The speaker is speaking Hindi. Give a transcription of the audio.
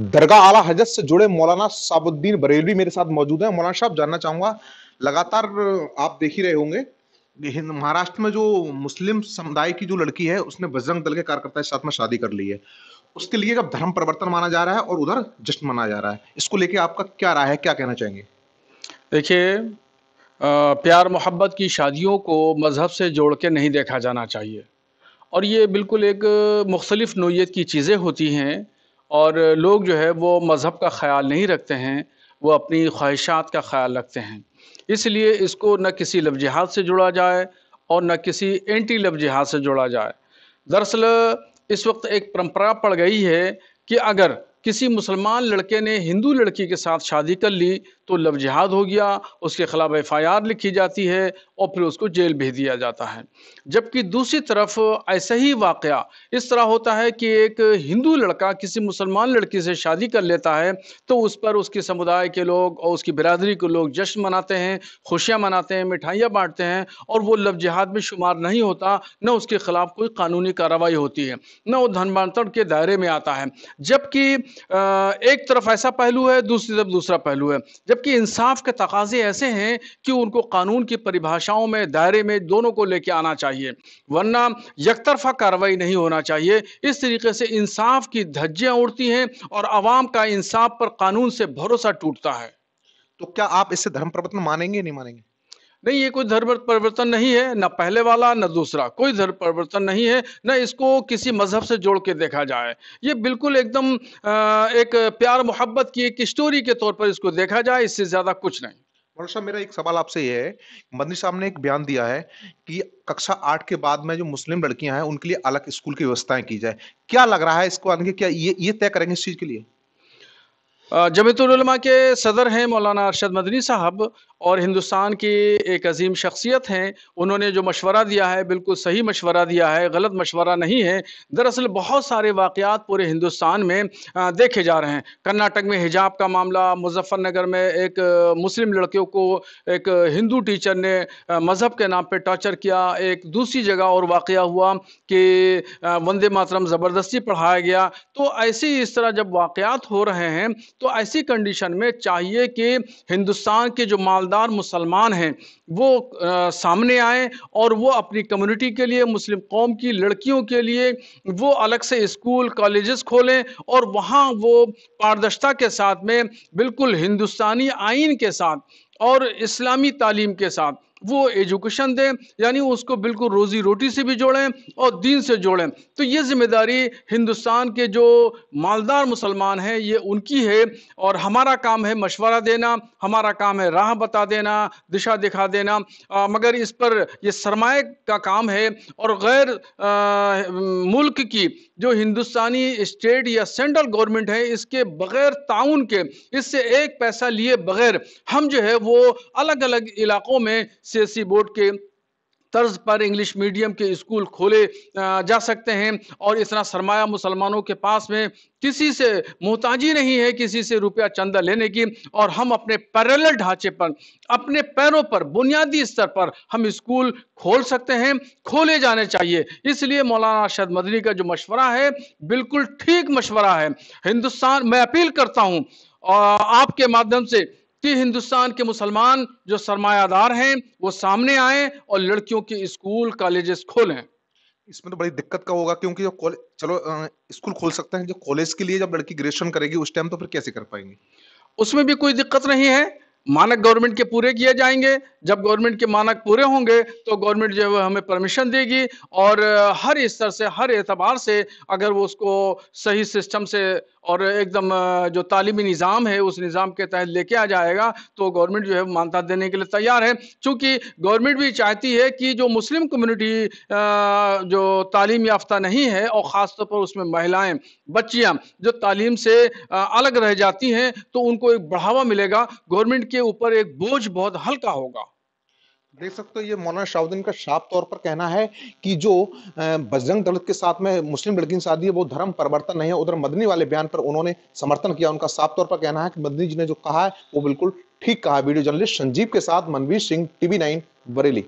दरगाह आला हजरत से जुड़े मौलाना साबुद्दीन बरेलवी मेरे साथ मौजूद हैं मौलाना साहब जानना चाहूंगा लगातार आप देख ही रहे होंगे महाराष्ट्र में जो मुस्लिम समुदाय की जो लड़की है उसने बजरंग दल के कार्यकर्ता के साथ में शादी कर ली है उसके लिए अब धर्म परिवर्तन माना जा रहा है और उधर जश्न मनाया जा रहा है इसको लेके आपका क्या राय है क्या कहना चाहेंगे देखिए प्यार मोहब्बत की शादियों को मज़हब से जोड़ के नहीं देखा जाना चाहिए और ये बिल्कुल एक मुख्तलिफ़ नोयत की चीज़ें होती हैं और लोग जो है वो मज़हब का ख्याल नहीं रखते हैं वो अपनी ख्वाहिशात का ख्याल रखते हैं इसलिए इसको न किसी लफजहात से जुड़ा जाए और न किसी एंटी लफ्जहात से जोड़ा जाए दरअसल इस वक्त एक परंपरा पड़ गई है कि अगर किसी मुसलमान लड़के ने हिंदू लड़की के साथ शादी कर ली तो लव जिहाद हो गया उसके खिलाफ एफ लिखी जाती है और फिर उसको जेल भेज दिया जाता है जबकि दूसरी तरफ ऐसा ही वाक़ इस तरह होता है कि एक हिंदू लड़का किसी मुसलमान लड़की से शादी कर लेता है तो उस पर उसके समुदाय के लोग और उसकी बिरादरी के लोग जश्न मनाते हैं खुशियाँ मनाते हैं मिठाइयाँ बाँटते हैं और वो लव जिहाद में शुमार नहीं होता न उसके खिलाफ कोई कानूनी कार्रवाई होती है न वो धनबांतड़ के दायरे में आता है जबकि एक तरफ ऐसा पहलू है दूसरी तरफ दूसरा पहलू है जबकि इंसाफ के तकाजे ऐसे हैं कि उनको कानून की परिभाषाओं में दायरे में दोनों को लेके आना चाहिए वरना यकतरफा कार्रवाई नहीं होना चाहिए इस तरीके से इंसाफ की धज्जियाँ उड़ती हैं और आवाम का इंसाफ पर कानून से भरोसा टूटता है तो क्या आप इससे धर्म प्रवर्तन मानेंगे नहीं मानेंगे नहीं ये कोई धर्म परिवर्तन नहीं है ना पहले वाला ना दूसरा कोई धर्म परिवर्तन नहीं है ना इसको किसी मजहब से जोड़ के देखा जाए ये बिल्कुल एकदम एक प्यार मोहब्बत की एक स्टोरी के तौर पर इसको देखा जाए इससे ज़्यादा कुछ नहीं साहब मेरा एक सवाल आपसे ये है मंदिर साहब ने एक बयान दिया है कि कक्षा आठ के बाद में जो मुस्लिम लड़कियां हैं उनके लिए अलग स्कूल की व्यवस्थाएं की जाए क्या लग रहा है इसको आने के क्या ये ये तय करेंगे इस चीज़ के लिए जमीतुलमा के सदर हैं मौलाना अरशद मदनी साहब और हिंदुस्तान की एक अजीम शख्सियत हैं उन्होंने जो मशवरा दिया है बिल्कुल सही मशवरा दिया है गलत मशवरा नहीं है दरअसल बहुत सारे वाकयात पूरे हिंदुस्तान में देखे जा रहे हैं कर्नाटक में हिजाब का मामला मुजफ्फरनगर में एक मुस्लिम लड़कियों को एक हिंदू टीचर ने मज़हब के नाम पर टॉर्चर किया एक दूसरी जगह और वाक़ हुआ कि वंदे मातरम ज़बरदस्ती पढ़ाया गया तो ऐसे ही इस तरह जब वाक़ हो रहे हैं तो ऐसी कंडीशन में चाहिए कि हिंदुस्तान के जो मालदार मुसलमान हैं वो आ, सामने आए और वो अपनी कम्युनिटी के लिए मुस्लिम कौम की लड़कियों के लिए वो अलग से स्कूल कॉलेजेस खोलें और वहाँ वो पारदर्शिता के साथ में बिल्कुल हिंदुस्तानी आइन के साथ और इस्लामी तालीम के साथ वो एजुकेशन दें यानी उसको बिल्कुल रोज़ी रोटी से भी जोड़ें और दीन से जोड़ें तो ये जिम्मेदारी हिंदुस्तान के जो मालदार मुसलमान हैं ये उनकी है और हमारा काम है मशवरा देना हमारा काम है राह बता देना दिशा दिखा देना आ, मगर इस पर यह सरमाए का काम है और गैर मुल्क की जो हिंदुस्तानी स्टेट या सेंट्रल गवर्नमेंट है इसके बगैर ताउन के इससे एक पैसा लिए बगैर हम जो है वो अलग अलग इलाकों में सी e बोर्ड के तर्ज पर इंग्लिश मीडियम के स्कूल खोले जा सकते हैं और इतना सरमाया मुसलमानों के पास में किसी से मोहताजी नहीं है किसी से रुपया चंदा लेने की और हम अपने पैरल ढांचे पर अपने पैरों पर बुनियादी स्तर पर हम स्कूल खोल सकते हैं खोले जाने चाहिए इसलिए मौलाना अरशद मदनी का जो मशवरा है बिल्कुल ठीक मशवरा है हिंदुस्तान मैं अपील करता हूँ आपके माध्यम से कि हिंदुस्तान के मुसलमान जो सरमायादार हैं वो सामने आए और लड़कियों के स्कूल कॉलेजेस खोलें इसमें तो बड़ी दिक्कत का होगा क्योंकि जो चलो स्कूल खोल सकते हैं जो कॉलेज के लिए जब लड़की ग्रेजुएशन करेगी उस टाइम तो फिर कैसे कर पाएंगे उसमें भी कोई दिक्कत नहीं है मानक गवर्नमेंट के पूरे किए जाएंगे जब गवर्नमेंट के मानक पूरे होंगे तो गवर्नमेंट जो है हमें परमिशन देगी और हर स्तर से हर एतबार से अगर वो उसको सही सिस्टम से और एकदम जो तालीमी निज़ाम है उस निज़ाम के तहत लेके आ जाएगा तो गवर्नमेंट जो है मानता देने के लिए तैयार है क्योंकि गवर्नमेंट भी चाहती है कि जो मुस्लिम कम्युनिटी जो तालीम याफ्ता नहीं है और ख़ास तौर पर उसमें महिलाएं बच्चियां जो तालीम से अलग रह जाती हैं तो उनको एक बढ़ावा मिलेगा गवर्नमेंट के ऊपर एक बोझ बहुत हल्का होगा देख सकते हो ये मौलाना शाहुद्दीन का साफ तौर पर कहना है कि जो बजरंग दल के साथ में मुस्लिम लड़की शादी है वो धर्म परिवर्तन नहीं है उधर मदनी वाले बयान पर उन्होंने समर्थन किया उनका साफ तौर पर कहना है कि मदनी जी ने जो कहा है वो बिल्कुल ठीक कहा वीडियो जर्नलिस्ट संजीव के साथ मनवीर सिंह टीवी नाइन बरेली